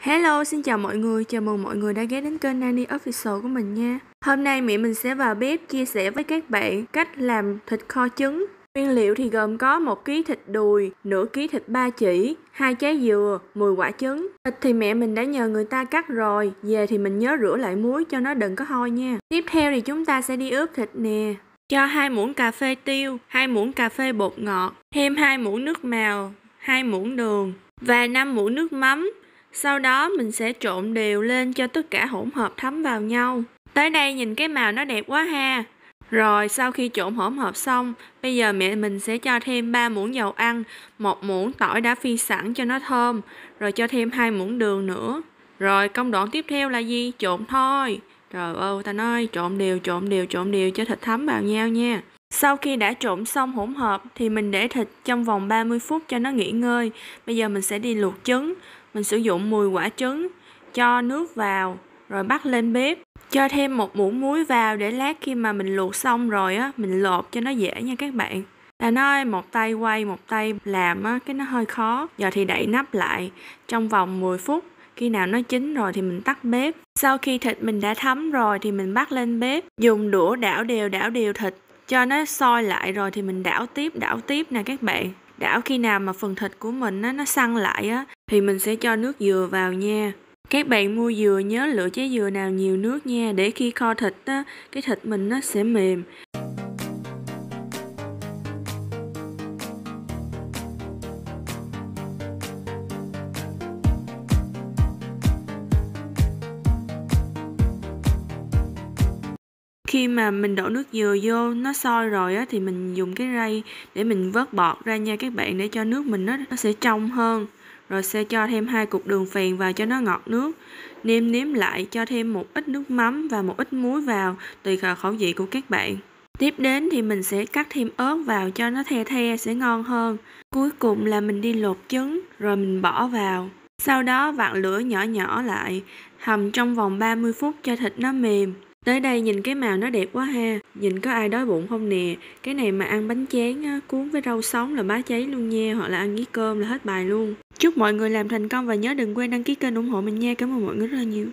Hello, xin chào mọi người, chào mừng mọi người đã ghé đến kênh Nani Official của mình nha Hôm nay mẹ mình sẽ vào bếp chia sẻ với các bạn cách làm thịt kho trứng Nguyên liệu thì gồm có 1 ký thịt đùi, nửa ký thịt ba chỉ, hai trái dừa, 10 quả trứng. Thịt thì mẹ mình đã nhờ người ta cắt rồi, về thì mình nhớ rửa lại muối cho nó đừng có hôi nha. Tiếp theo thì chúng ta sẽ đi ướp thịt nè. Cho hai muỗng cà phê tiêu, hai muỗng cà phê bột ngọt, thêm hai muỗng nước màu, hai muỗng đường và 5 muỗng nước mắm sau đó mình sẽ trộn đều lên cho tất cả hỗn hợp thấm vào nhau. Tới đây nhìn cái màu nó đẹp quá ha. Rồi sau khi trộn hỗn hợp xong, bây giờ mẹ mình sẽ cho thêm 3 muỗng dầu ăn, một muỗng tỏi đã phi sẵn cho nó thơm, rồi cho thêm hai muỗng đường nữa. Rồi công đoạn tiếp theo là gì? Trộn thôi. Trời ơi, ta nói trộn đều, trộn đều, trộn đều cho thịt thấm vào nhau nha. Sau khi đã trộn xong hỗn hợp thì mình để thịt trong vòng 30 phút cho nó nghỉ ngơi. Bây giờ mình sẽ đi luộc trứng mình sử dụng 10 quả trứng cho nước vào rồi bắt lên bếp cho thêm một muỗng muối vào để lát khi mà mình luộc xong rồi á mình lột cho nó dễ nha các bạn là nó một tay quay một tay làm á cái nó hơi khó giờ thì đậy nắp lại trong vòng 10 phút khi nào nó chín rồi thì mình tắt bếp sau khi thịt mình đã thấm rồi thì mình bắt lên bếp dùng đũa đảo đều đảo đều thịt cho nó sôi lại rồi thì mình đảo tiếp đảo tiếp nè các bạn đảo khi nào mà phần thịt của mình nó nó săn lại á thì mình sẽ cho nước dừa vào nha. Các bạn mua dừa nhớ lựa trái dừa nào nhiều nước nha để khi kho thịt á, cái thịt mình nó sẽ mềm. khi mà mình đổ nước dừa vô nó sôi rồi á thì mình dùng cái rây để mình vớt bọt ra nha các bạn để cho nước mình nó nó sẽ trong hơn rồi sẽ cho thêm hai cục đường phèn vào cho nó ngọt nước nêm nếm lại cho thêm một ít nước mắm và một ít muối vào tùy vào khẩu vị của các bạn Tiếp đến thì mình sẽ cắt thêm ớt vào cho nó the the sẽ ngon hơn. Cuối cùng là mình đi lột trứng rồi mình bỏ vào. Sau đó vặn lửa nhỏ nhỏ lại, hầm trong vòng 30 phút cho thịt nó mềm. Tới đây nhìn cái màu nó đẹp quá ha, nhìn có ai đói bụng không nè. Cái này mà ăn bánh chén á, cuốn với rau sống là bá cháy luôn nha, hoặc là ăn với cơm là hết bài luôn. Chúc mọi người làm thành công và nhớ đừng quên đăng ký kênh ủng hộ mình nha. Cảm ơn mọi người rất là nhiều.